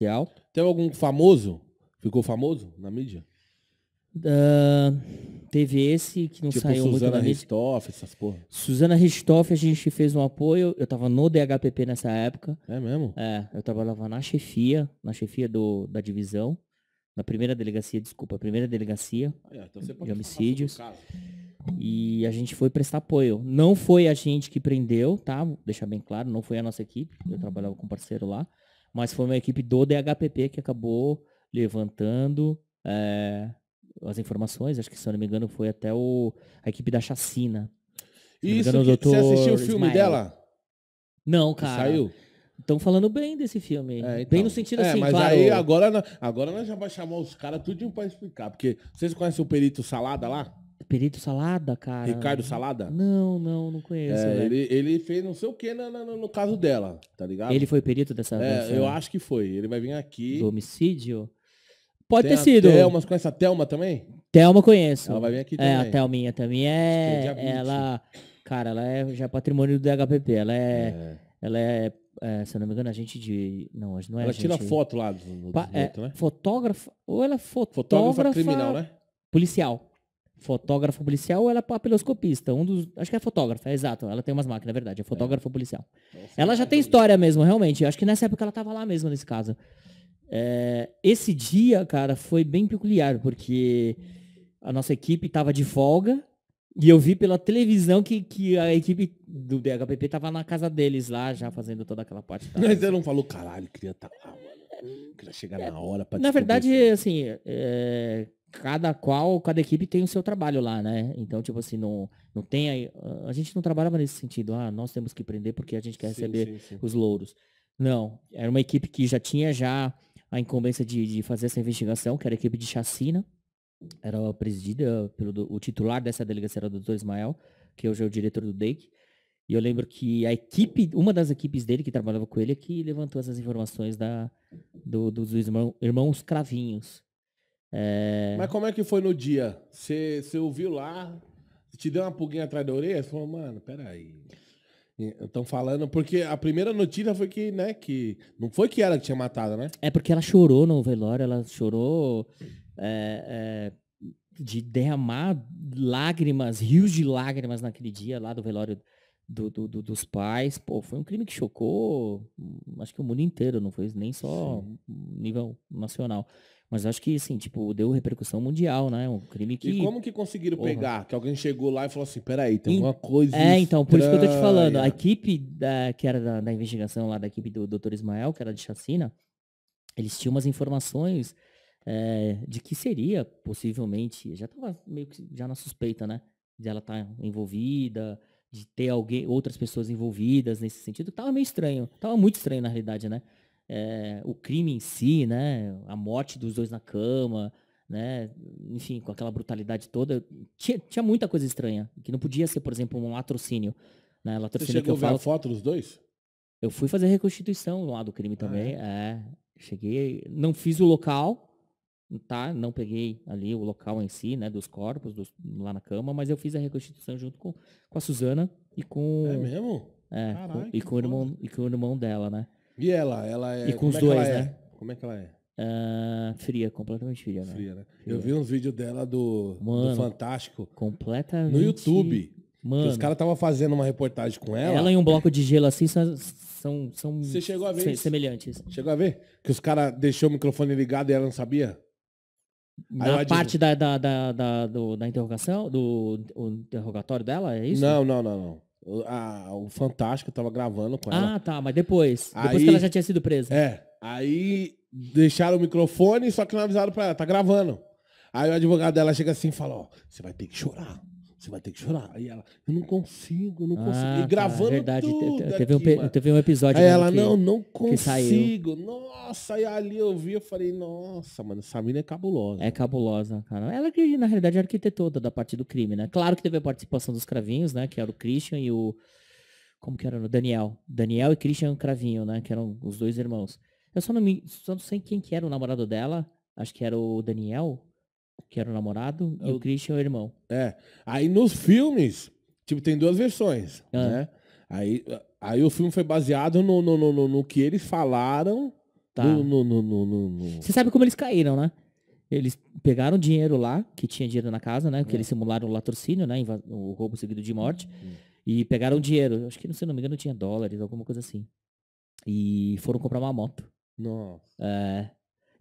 Real. Teve algum famoso? Ficou famoso na mídia? Uh, teve esse que não tipo saiu muito na mídia. Ristoff, essas porra. Suzana Ristoff, a gente fez um apoio. Eu tava no DHPP nessa época. É mesmo? É, eu trabalhava na chefia, na chefia do, da divisão. Na primeira delegacia, desculpa, primeira delegacia ah, de homicídios. E a gente foi prestar apoio. Não foi a gente que prendeu, tá? Vou deixar bem claro, não foi a nossa equipe. Eu uhum. trabalhava com um parceiro lá mas foi uma equipe do DHPP que acabou levantando é, as informações. Acho que, se eu não me engano, foi até o, a equipe da Chacina. Isso, engano, você assistiu o filme Ismael. dela? Não, cara. Saiu? Estão falando bem desse filme. É, então. Bem no sentido é, assim, mas claro. aí agora, agora nós já vamos chamar os caras tudinho pra explicar. Porque vocês conhecem o Perito Salada lá? Perito Salada, cara. Ricardo Salada? Não, não, não conheço. É, ele, ele fez não sei o que no, no, no caso dela, tá ligado? Ele foi perito dessa. É, eu acho que foi. Ele vai vir aqui. Do homicídio? Pode Tem ter sido. Thelma, você conhece a Thelma também? Thelma conheço. Ela vai vir aqui também. É, a Thelminha também é. ela. Cara, ela é já patrimônio do DHPP. Ela é, é. Ela é é, se eu não me engano, a gente de. Não, hoje não é. Ela gente... tira foto lá do, do, é, outro, né? Fotógrafa. Ou ela é fotógrafa. Fotógrafa criminal, né? Policial fotógrafo policial ou ela é papiloscopista? Um dos, acho que é fotógrafa, é exato. Ela tem umas máquinas, é verdade, é fotógrafo é. policial. Nossa, ela é já tem história mesmo, realmente. Eu acho que nessa época ela estava lá mesmo nesse caso. É, esse dia, cara, foi bem peculiar, porque a nossa equipe estava de folga e eu vi pela televisão que, que a equipe do DHPP estava na casa deles lá, já fazendo toda aquela parte. Da... Mas ela não falou, caralho, queria estar tá lá, ah, mano. Queria chegar é, na hora para Na verdade, assim, é, cada qual, cada equipe tem o seu trabalho lá, né? Então, tipo assim, não, não tem aí. A gente não trabalhava nesse sentido, ah, nós temos que prender porque a gente quer sim, receber sim, sim. os louros. Não, era uma equipe que já tinha já a incumbência de, de fazer essa investigação, que era a equipe de chacina, era presidida pelo o titular dessa delegacia era o doutor Ismael, que hoje é o diretor do DEIC. E eu lembro que a equipe, uma das equipes dele que trabalhava com ele, é que levantou essas informações da, do, dos irmãos Cravinhos. É... Mas como é que foi no dia? Você ouviu lá, te deu uma pulguinha atrás da orelha? Você falou, mano, peraí. Estão falando, porque a primeira notícia foi que, né, que. Não foi que ela tinha matado, né? É porque ela chorou no velório, ela chorou é, é, de derramar lágrimas, rios de lágrimas naquele dia lá do velório do, do, do, dos pais. Pô, foi um crime que chocou, hum, acho que o mundo inteiro, não foi nem só Sim. nível nacional. Mas acho que, assim, tipo, deu repercussão mundial, né? Um crime que. E como que conseguiram Porra. pegar? Que alguém chegou lá e falou assim: peraí, tem alguma coisa. É, então, por isso que eu tô te falando. A equipe da, que era da, da investigação lá, da equipe do Dr. Ismael, que era de Chacina, eles tinham umas informações é, de que seria, possivelmente. Já tava meio que já na suspeita, né? De ela estar tá envolvida, de ter alguém, outras pessoas envolvidas nesse sentido. Tava meio estranho. Tava muito estranho, na realidade, né? é, o crime em si, né? A morte dos dois na cama, né? Enfim, com aquela brutalidade toda. Tinha, tinha muita coisa estranha, que não podia ser, por exemplo, um latrocínio. Né? Latrocínio Você chegou que eu a ver falo... a foto dos dois? Eu fui fazer reconstituição lá do crime ah, também. Ah, é? é, cheguei, não fiz o local, tá? Não peguei ali o local em si, né, dos corpos, dos, lá na cama, mas eu fiz a reconstituição junto com, com a Suzana e com. É mesmo? É, Carai, com, e, com o irmão, e com o irmão dela, né? E ela? Ela é. E com os é dois, é? né? É? Como é que ela é? Uh, fria, completamente fria, né? Fria, né? Fria. Eu vi uns vídeos dela do, Mano, do Fantástico. Completamente. No YouTube. Mano. os caras estavam fazendo uma reportagem com ela. Ela e um bloco de gelo assim são. são, são Você chegou a ver? Se, semelhantes. Chegou a ver? Que os caras deixou o microfone ligado e ela não sabia? Na parte da, da, da, da, do, da interrogação, do, do interrogatório dela, é isso? Não, não, não, não a, o Fantástico tava gravando com ela. Ah, tá, mas depois. Aí, depois que ela já tinha sido presa. É. Aí deixaram o microfone, só que não avisaram pra ela, tá gravando. Aí o advogado dela chega assim e fala, ó, você vai ter que chorar. Você vai ter que chorar. Aí ela, eu não consigo, eu não consigo. Ah, e tá. gravando tá, verdade. tudo teve, aqui, um, teve um episódio. Aí né, ela, que, não, não consigo. Nossa, aí ali eu vi, eu falei, nossa, mano, essa mina é cabulosa. É cabulosa, cara. Ela que, na realidade, é arquitetora da parte do crime, né? Claro que teve a participação dos cravinhos, né? Que era o Christian e o... Como que era? O Daniel. Daniel e Christian Cravinho, né? Que eram os dois irmãos. Eu só não, me, só não sei quem que era o namorado dela. Acho que era o Daniel que era o namorado, e é o, o Christian é o irmão. É. Aí nos filmes, tipo, tem duas versões, ah. né? Aí, aí o filme foi baseado no, no, no, no, no que eles falaram. Tá. No, no, no, no, Você sabe como eles caíram, né? Eles pegaram dinheiro lá, que tinha dinheiro na casa, né? Que é. eles simularam o latrocínio, né? O roubo seguido de morte. Hum. E pegaram dinheiro. Acho que, se não me engano, tinha dólares, alguma coisa assim. E foram comprar uma moto. Nossa. É.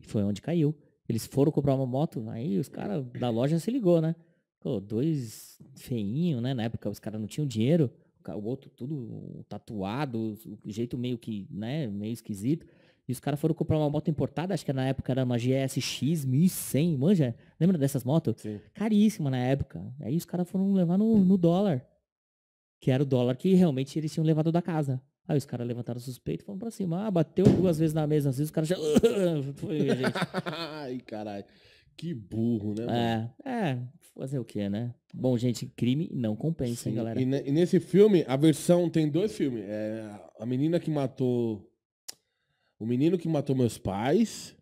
Foi onde caiu. Eles foram comprar uma moto, aí os caras da loja se ligou, né? Pô, dois feinho, né? Na época os caras não tinham dinheiro, o outro tudo tatuado, o jeito meio que, né, meio esquisito. E os caras foram comprar uma moto importada, acho que na época era uma GSX 1100, manja? Lembra dessas motos? Sim. Caríssima na época. Aí os caras foram levar no, no dólar, que era o dólar que realmente eles tinham levado da casa. Aí os caras levantaram o suspeito e foram pra cima. Ah, bateu duas vezes na mesa, às vezes os caras já. Foi, gente. Ai, caralho. Que burro, né? Mano? É, é, fazer o quê né? Bom, gente, crime não compensa, Sim. hein, galera? E, e, nesse filme, a versão tem dois filmes. É a menina que matou. O menino que matou meus pais.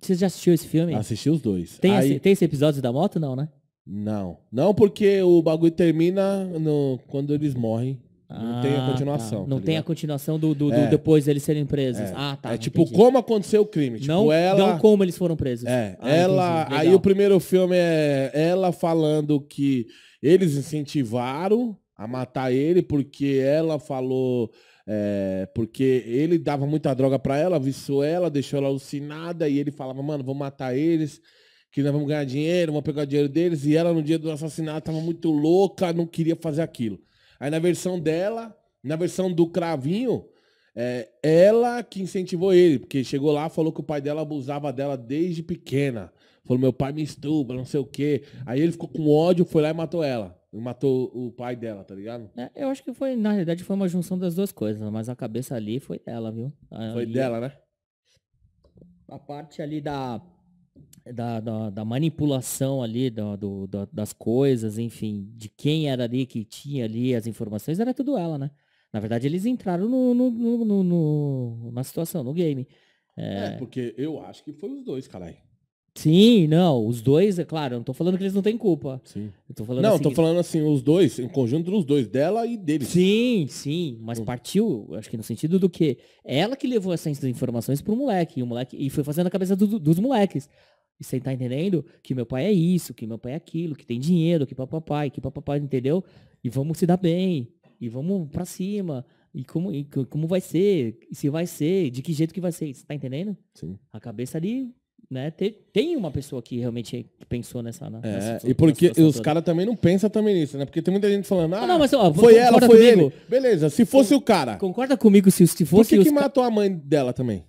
Você já assistiu esse filme? Assisti os dois. Tem, Aí... esse, tem esse episódio da moto, não, né? Não. Não, porque o bagulho termina no... quando eles morrem. Não ah, tem a ah, tá. continuação. Tá. Não tá tem a continuação do, do, do é. depois eles serem presos. É. Ah, tá. É tipo entendi. como aconteceu o crime. Tipo, não, ela... não como eles foram presos. É. Ah, ela. Aí o primeiro filme é ela falando que eles incentivaram a matar ele porque ela falou. É, porque ele dava muita droga para ela, viciou ela, deixou ela alucinada e ele falava, mano, vou matar eles que nós vamos ganhar dinheiro, vamos pegar o dinheiro deles. E ela, no dia do assassinato, estava muito louca, não queria fazer aquilo. Aí na versão dela, na versão do Cravinho, é ela que incentivou ele, porque chegou lá, falou que o pai dela abusava dela desde pequena. Falou, meu pai me estupra, não sei o quê. Aí ele ficou com ódio, foi lá e matou ela. Matou o pai dela, tá ligado? É, eu acho que foi, na realidade, foi uma junção das duas coisas, mas a cabeça ali foi dela, viu? Ali, foi dela, né? A parte ali da da, da, da, manipulação ali do, do, do, das coisas, enfim, de quem era ali que tinha ali as informações, era tudo ela, né? Na verdade, eles entraram no, no, no, no na situação, no game. É... é... porque eu acho que foi os dois, caralho. Sim, não, os dois, é claro, eu não tô falando que eles não têm culpa. Sim. Eu tô falando não, assim, tô falando assim, os dois, em conjunto dos dois, dela e dele. Sim, sim, mas hum. partiu, acho que no sentido do que ela que levou essas informações pro moleque, e o moleque, e foi fazendo a cabeça do, dos moleques. E você tá entendendo que meu pai é isso, que meu pai é aquilo, que tem dinheiro, que papai, que papai, entendeu? E vamos se dar bem, e vamos para cima. E como, e como vai ser? Se vai ser? De que jeito que vai ser? Você tá entendendo? Sim. A cabeça ali né? Tem, uma pessoa que realmente pensou nessa. Né, é, e porque os caras também não pensam também nisso, né? Porque tem muita gente falando, ah, não, mas, ó, foi ela, foi comigo. ele. Beleza, se fosse o cara. Concorda comigo se, se fosse. Por que, que matou a mãe dela também?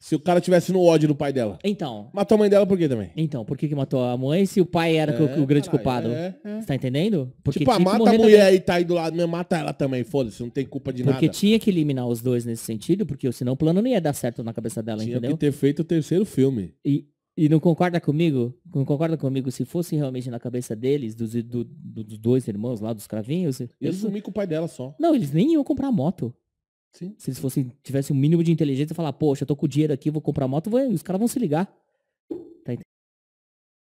Se o cara tivesse no ódio do pai dela. Então. Matou a mãe dela por quê também? Então, por que, que matou a mãe se o pai era é, o, o grande culpado? É, é. tá entendendo? Porque tipo, mata a mulher também. e tá aí do lado, mesmo, mata ela também, foda-se, não tem culpa de porque nada. Porque tinha que eliminar os dois nesse sentido, porque senão o plano não ia dar certo na cabeça dela, tinha entendeu? Tinha que ter feito o terceiro filme. E, e não concorda comigo? Não concorda comigo? Se fosse realmente na cabeça deles, dos, do, do, dos dois irmãos lá, dos cravinhos... Eles, eles sumir com o pai dela só. Não, eles nem iam comprar moto. Sim. Se eles fossem, tivessem o um mínimo de inteligência, falar, poxa, eu tô com dinheiro aqui, vou comprar moto, vou, os caras vão se ligar.